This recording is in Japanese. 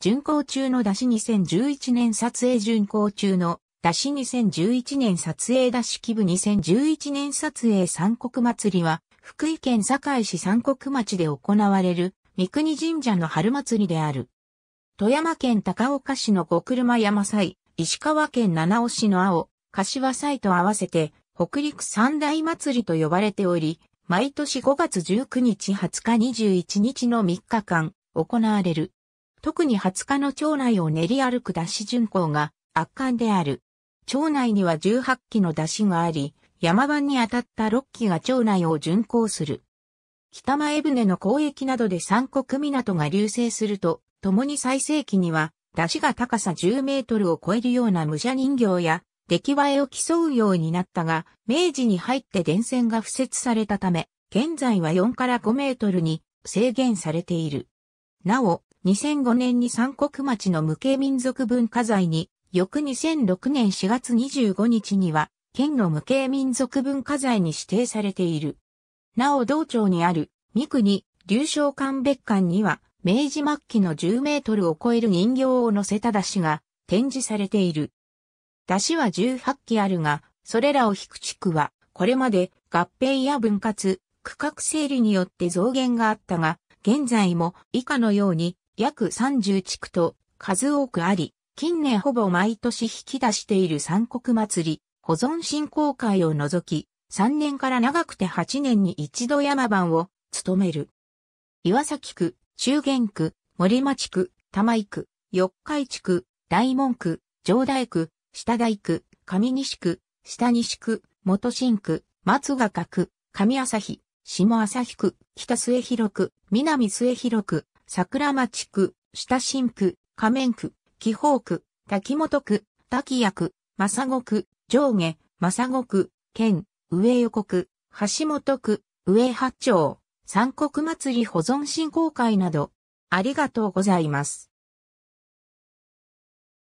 巡行中の出し2011年撮影巡行中の出し2011年撮影出し規部2011年撮影三国祭りは、福井県堺市三国町で行われる、三国神社の春祭りである。富山県高岡市の五車山祭、石川県七尾市の青、柏祭と合わせて、北陸三大祭りと呼ばれており、毎年5月19日20日21日の3日間、行われる。特に20日の町内を練り歩く出汁巡行が圧巻である。町内には18基の出汁があり、山番に当たった6基が町内を巡行する。北前船の交易などで三国港が流星すると、共に最盛期には、出汁が高さ10メートルを超えるような武者人形や、出来栄えを競うようになったが、明治に入って電線が敷設されたため、現在は4から5メートルに制限されている。なお、2005年に三国町の無形民族文化財に、翌2006年4月25日には、県の無形民族文化財に指定されている。なお道庁にある、三国、流昇館別館には、明治末期の10メートルを超える人形を乗せた出汁が展示されている。出汁は18基あるが、それらを引く地区は、これまで合併や分割、区画整理によって増減があったが、現在も以下のように約30地区と数多くあり、近年ほぼ毎年引き出している三国祭り、保存振興会を除き、3年から長くて8年に一度山番を務める。岩崎区、中原区、森町区、玉井区、四日市区、大門区、上大区、下大区、上西区、下西区、元新区、松ヶ区、上朝日、下朝日区、北末広区、南末広区、桜町区、下新区、仮面区、紀宝区、滝本区、滝谷区、正子区、上下、正子区、県、上横区、橋本区、上八丁、三国祭り保存振興会など、ありがとうございます。